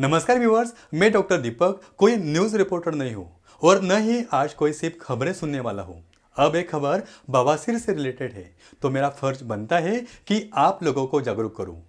नमस्कार व्यूवर्स मैं डॉक्टर दीपक कोई न्यूज़ रिपोर्टर नहीं हूँ और न ही आज कोई सिर्फ खबरें सुनने वाला हूँ अब एक खबर बवासीर से रिलेटेड है तो मेरा फर्ज बनता है कि आप लोगों को जागरूक करूँ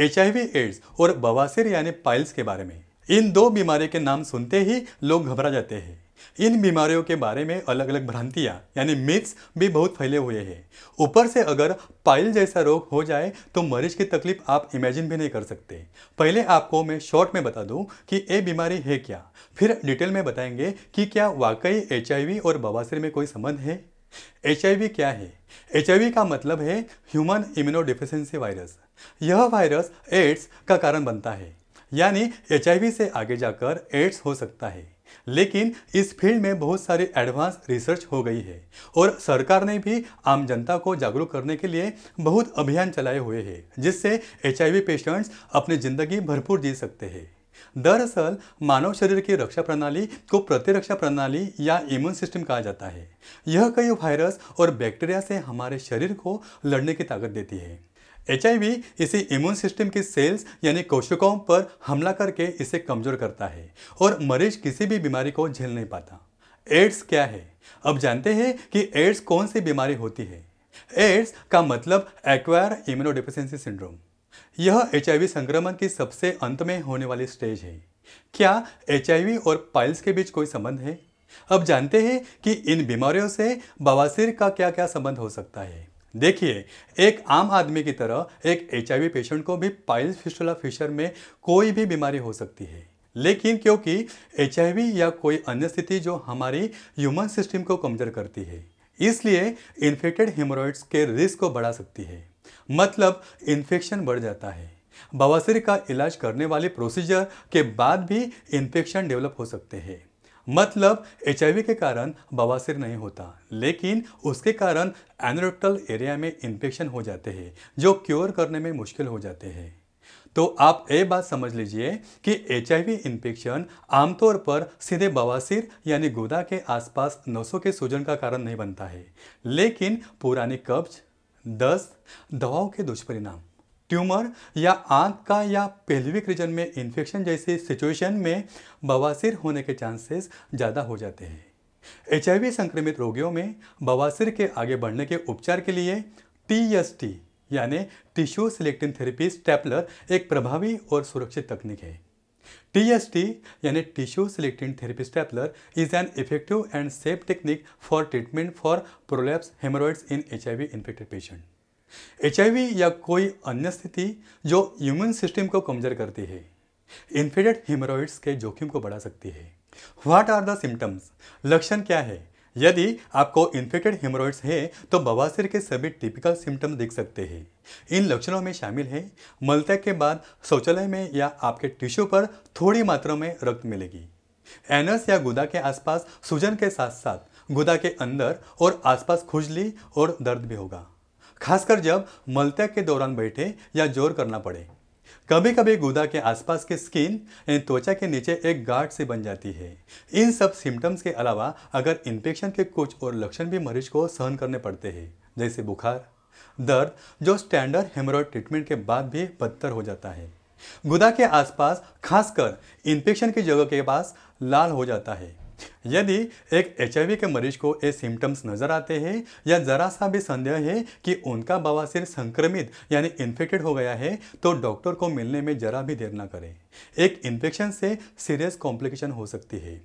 एच एड्स और बवासीर यानी पाइल्स के बारे में इन दो बीमारी के नाम सुनते ही लोग घबरा जाते हैं इन बीमारियों के बारे में अलग अलग भ्रांतियाँ यानी मिथ्स भी बहुत फैले हुए हैं ऊपर से अगर पाइल जैसा रोग हो जाए तो मरीज की तकलीफ आप इमेजिन भी नहीं कर सकते पहले आपको मैं शॉर्ट में बता दूं कि ये बीमारी है क्या फिर डिटेल में बताएंगे कि क्या वाकई एच और बवासीर में कोई संबंध है एच क्या है एच का मतलब है ह्यूमन इम्यूनो डिफिशेंसी वायरस यह वायरस एड्स का कारण बनता है यानी एच से आगे जाकर एड्स हो सकता है लेकिन इस फील्ड में बहुत सारी एडवांस रिसर्च हो गई है और सरकार ने भी आम जनता को जागरूक करने के लिए बहुत अभियान चलाए हुए हैं जिससे एच पेशेंट्स अपनी ज़िंदगी भरपूर जी सकते हैं दरअसल मानव शरीर की रक्षा प्रणाली को प्रतिरक्षा प्रणाली या इम्यून सिस्टम कहा जाता है यह कई वायरस और बैक्टीरिया से हमारे शरीर को लड़ने की ताकत देती है एच इसी इम्यून सिस्टम की सेल्स यानी कोशिकाओं पर हमला करके इसे कमज़ोर करता है और मरीज किसी भी बीमारी को झेल नहीं पाता एड्स क्या है अब जानते हैं कि एड्स कौन सी बीमारी होती है एड्स का मतलब एक्वायर इम्यूनोडिफिशेंसी सिंड्रोम यह एच संक्रमण की सबसे अंत में होने वाली स्टेज है क्या एच और पाइल्स के बीच कोई संबंध है अब जानते हैं कि इन बीमारियों से बवासीर का क्या क्या संबंध हो सकता है देखिए एक आम आदमी की तरह एक एच पेशेंट को भी पाइल फिस्टुला फिशर में कोई भी बीमारी हो सकती है लेकिन क्योंकि एच या कोई अन्य स्थिति जो हमारी ह्यूमन सिस्टम को कमज़ोर करती है इसलिए इन्फेक्टेड हेमोरॉइड्स के रिस्क को बढ़ा सकती है मतलब इन्फेक्शन बढ़ जाता है बवासीर का इलाज करने वाले प्रोसीजर के बाद भी इन्फेक्शन डेवलप हो सकते हैं मतलब एच के कारण बवासीर नहीं होता लेकिन उसके कारण एनरेक्टल एरिया में इन्फेक्शन हो जाते हैं जो क्योर करने में मुश्किल हो जाते हैं तो आप ये बात समझ लीजिए कि एच आई वी इन्फेक्शन आमतौर पर सीधे बवासीर यानी गुदा के आसपास नसों के सूजन का कारण नहीं बनता है लेकिन पुरानी कब्ज दस्त दवाओं के दुष्परिणाम ट्यूमर या आंख का या पेल्विक रीजन में इन्फेक्शन जैसे सिचुएशन में बवासीर होने के चांसेस ज़्यादा हो जाते हैं एच संक्रमित रोगियों में बवासीर के आगे बढ़ने के उपचार के लिए टी यानी टिश्यू सिलेक्टिन थेरेपी स्टेपलर एक प्रभावी और सुरक्षित तकनीक है टी यानी tissue selectin therapy stapler is an effective and safe technique for treatment for prolapse haemorrhoids in H I infected patient H या कोई अन्य स्थिति जो इम्यून सिस्टम को कमज़ोर करती है इन्फेडेड हिमोरॉइड्स के जोखिम को बढ़ा सकती है व्हाट आर द सिम्टम्स लक्षण क्या है यदि आपको इन्फेक्टेड हेमोरॉइड्स है तो बवासीर के सभी टिपिकल सिम्टम्स दिख सकते हैं इन लक्षणों में शामिल है मलत्याग के बाद शौचालय में या आपके टिश्यू पर थोड़ी मात्रा में रक्त मिलेगी एनस या गुदा के आसपास सूजन के साथ साथ गुदा के अंदर और आसपास खुजली और दर्द भी होगा खासकर जब मलत्याग के दौरान बैठे या जोर करना पड़े कभी कभी गुदा के आसपास के स्किन यानी त्वचा के नीचे एक गार्ड से बन जाती है इन सब सिम्टम्स के अलावा अगर इन्फेक्शन के कुछ और लक्षण भी मरीज को सहन करने पड़ते हैं जैसे बुखार दर्द जो स्टैंडर्ड हेमोरॉयड ट्रीटमेंट के बाद भी बदतर हो जाता है गुदा के आसपास खासकर इन्फेक्शन की जगह के पास लाल हो जाता है यदि एक एच के मरीज को ये सिम्टम्स नज़र आते हैं या ज़रा सा भी संदेह है कि उनका बवासीर संक्रमित यानी इन्फेक्टेड हो गया है तो डॉक्टर को मिलने में ज़रा भी देर ना करें एक इन्फेक्शन से सीरियस कॉम्प्लिकेशन हो सकती है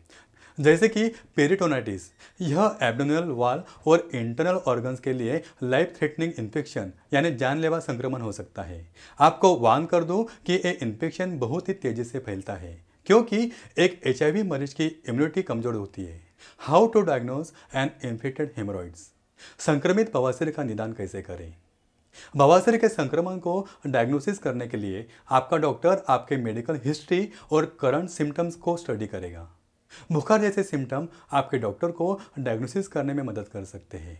जैसे कि पेरिटोनाइटिस यह एब्डोमिनल वाल और इंटरनल ऑर्गन्स के लिए लाइफ थ्रेटनिंग इन्फेक्शन यानी जानलेवा संक्रमण हो सकता है आपको वान कर दो कि ये इन्फेक्शन बहुत ही तेज़ी से फैलता है क्योंकि एक एच मरीज की इम्यूनिटी कमज़ोर होती है how to diagnose an infected haemorrhoids संक्रमित बवासीर का निदान कैसे करें बवासीर के संक्रमण को डायग्नोसिस करने के लिए आपका डॉक्टर आपके मेडिकल हिस्ट्री और करंट सिम्टम्स को स्टडी करेगा बुखार जैसे सिम्टम आपके डॉक्टर को डायग्नोसिस करने में मदद कर सकते हैं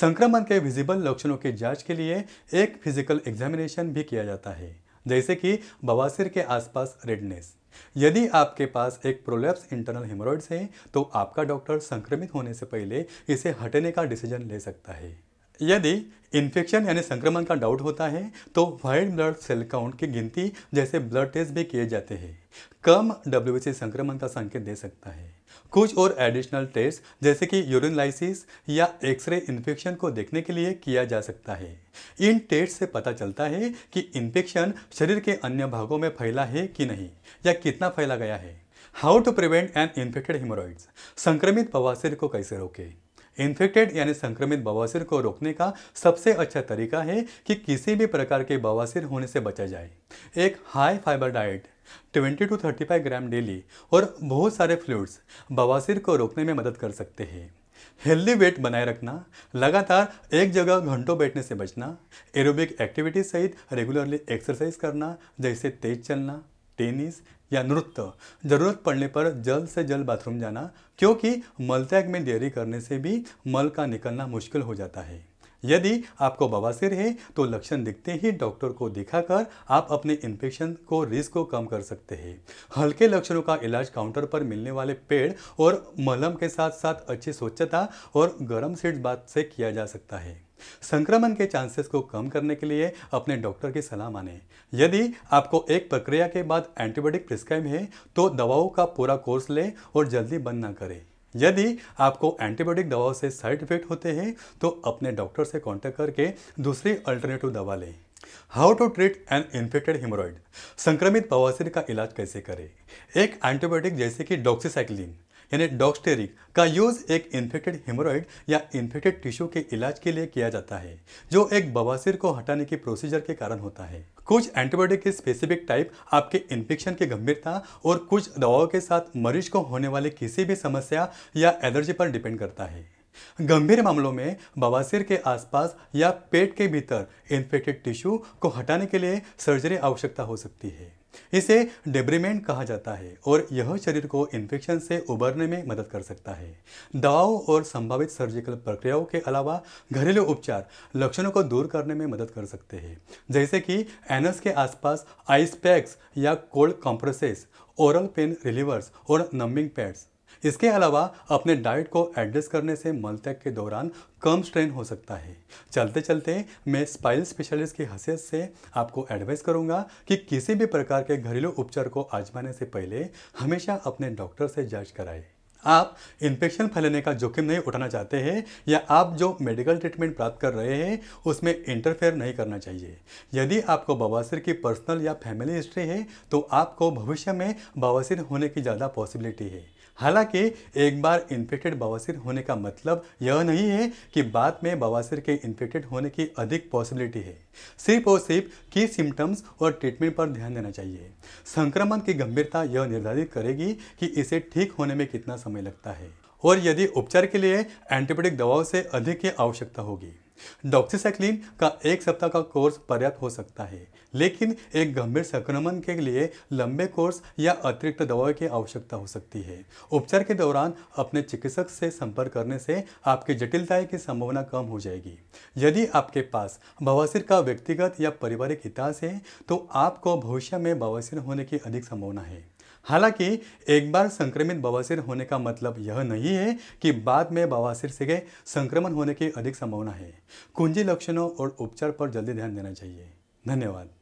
संक्रमण के विजिबल लक्षणों की जांच के लिए एक फिजिकल एग्जामिनेशन भी किया जाता है जैसे कि बवासीर के आसपास रेडनेस यदि आपके पास एक प्रोलैप्स इंटरनल हेमोरॉइड्स है तो आपका डॉक्टर संक्रमित होने से पहले इसे हटने का डिसीजन ले सकता है यदि इन्फेक्शन यानी संक्रमण का डाउट होता है तो वाइट ब्लड सेल काउंट की गिनती जैसे ब्लड टेस्ट भी किए जाते हैं कम डब्ल्यू संक्रमण का संकेत दे सकता है कुछ और एडिशनल टेस्ट जैसे कि यूरिनलाइसिस या एक्सरे इन्फेक्शन को देखने के लिए किया जा सकता है इन टेस्ट से पता चलता है कि इन्फेक्शन शरीर के अन्य भागों में फैला है कि नहीं या कितना फैला गया है how to prevent an infected haemorrhoids संक्रमित बवासीर को कैसे रोकें इन्फेक्टेड यानी संक्रमित बवासीर को रोकने का सबसे अच्छा तरीका है कि किसी भी प्रकार के बवासीर होने से बचा जाए एक high fibre diet 20 to 35 gram daily और बहुत सारे फ्लूड्स बवासीर को रोकने में मदद कर सकते हैं हेल्दी वेट बनाए रखना लगातार एक जगह घंटों बैठने से बचना एरोबिक एक्टिविटी सहित रेगुलरली एक्सरसाइज करना जैसे तेज चलना टेनिस या नृत्य जरूरत पड़ने पर जल्द से जल्द बाथरूम जाना क्योंकि मलत्याग में देरी करने से भी मल का निकलना मुश्किल हो जाता है यदि आपको बवासीर है तो लक्षण दिखते ही डॉक्टर को दिखाकर आप अपने इन्फेक्शन को रिस्क को कम कर सकते हैं हल्के लक्षणों का इलाज काउंटर पर मिलने वाले पेड़ और मलम के साथ साथ अच्छी स्वच्छता और गर्म सीट बात से किया जा सकता है संक्रमण के चांसेस को कम करने के लिए अपने डॉक्टर की सलाह माने यदि आपको एक प्रक्रिया के बाद एंटीबायोटिक प्रिस्क्राइब है तो दवाओं का पूरा कोर्स लें और जल्दी बंद ना करें यदि आपको एंटीबायोटिक दवाओं से साइड इफेक्ट होते हैं तो अपने डॉक्टर से कॉन्टैक्ट करके दूसरी अल्टरनेटिव दवा लें how to treat an infected haemorrhoid संक्रमित बवासीर का इलाज कैसे करें एक एंटीबायोटिक जैसे कि डॉक्सीसाइक्लिन यानी डॉक्सटेरिक का यूज़ एक इन्फेक्टेड हेमोरॉइड या इन्फेक्टेड टिश्यू के इलाज के लिए किया जाता है जो एक बवासीर को हटाने के प्रोसीजर के कारण होता है कुछ एंटीबायोटिक के स्पेसिफिक टाइप आपके इन्फेक्शन की गंभीरता और कुछ दवाओं के साथ मरीज को होने वाले किसी भी समस्या या एलर्जी पर डिपेंड करता है गंभीर मामलों में बवासीर के आसपास या पेट के भीतर इन्फेक्टेड टिश्यू को हटाने के लिए सर्जरी आवश्यकता हो सकती है इसे डेब्रीमेंट कहा जाता है और यह शरीर को इन्फेक्शन से उबरने में मदद कर सकता है दवाओं और संभावित सर्जिकल प्रक्रियाओं के अलावा घरेलू उपचार लक्षणों को दूर करने में मदद कर सकते हैं जैसे कि एनस के आसपास आइस पैक्स या cold compresses oral pain relievers और नम्बिंग पैड्स इसके अलावा अपने डाइट को एडजस्ट करने से मलत्याग के दौरान कम स्ट्रेन हो सकता है चलते चलते मैं स्पाइल स्पेशलिस्ट की हैसियत से आपको एडवाइस करूंगा कि किसी भी प्रकार के घरेलू उपचार को आजमाने से पहले हमेशा अपने डॉक्टर से जांच कराएं आप इन्फेक्शन फैलने का जोखिम नहीं उठाना चाहते हैं या आप जो मेडिकल ट्रीटमेंट प्राप्त कर रहे हैं उसमें इंटरफेयर नहीं करना चाहिए यदि आपको बवासीर की पर्सनल या फैमिली हिस्ट्री है तो आपको भविष्य में बवासीर होने की ज़्यादा पॉसिबिलिटी है हालांकि एक बार इन्फेक्टेड बवासीर होने का मतलब यह नहीं है कि बाद में बवासीर के इन्फेक्टेड होने की अधिक पॉसिबिलिटी है सिर्फ और सिर्फ की सिम्टम्स और ट्रीटमेंट पर ध्यान देना चाहिए संक्रमण की गंभीरता यह निर्धारित करेगी कि इसे ठीक होने में कितना समय लगता है और यदि उपचार के लिए एंटीबायोटिक दवाओं से अधिक की आवश्यकता होगी डॉक्सीसाइक्लिन का एक सप्ताह का कोर्स पर्याप्त हो सकता है लेकिन एक गंभीर संक्रमण के लिए लंबे कोर्स या अतिरिक्त दवाओं की आवश्यकता हो सकती है उपचार के दौरान अपने चिकित्सक से संपर्क करने से आपकी जटिलताएं की संभावना कम हो जाएगी यदि आपके पास बवासीर का व्यक्तिगत या पारिवारिक इतिहास है तो आपको भविष्य में बवासीर होने की अधिक संभावना है हालांकि एक बार संक्रमित बवासीर होने का मतलब यह नहीं है कि बाद में बवासीर से संक्रमण होने की अधिक संभावना है कुंजी लक्षणों और उपचार पर जल्दी ध्यान देना चाहिए धन्यवाद